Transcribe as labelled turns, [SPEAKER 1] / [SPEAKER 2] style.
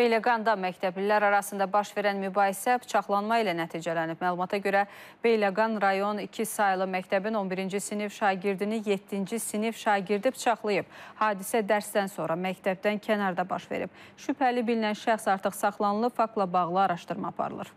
[SPEAKER 1] Beyləqanda məktəblilər arasında baş verən mübahisə bıçaqlanma ilə nəticələnib. Məlumata görə Beyləqan rayon 2 saylı məktəbin 11-ci sinif şagirdini 7-ci sinif şagirdi bıçaqlayıb. Hadisə dərsdən sonra məktəbdən kənarda baş verib. Şübhəli bilinən şəxs artıq saxlanılıb, faktla bağlı araşdırma aparılır.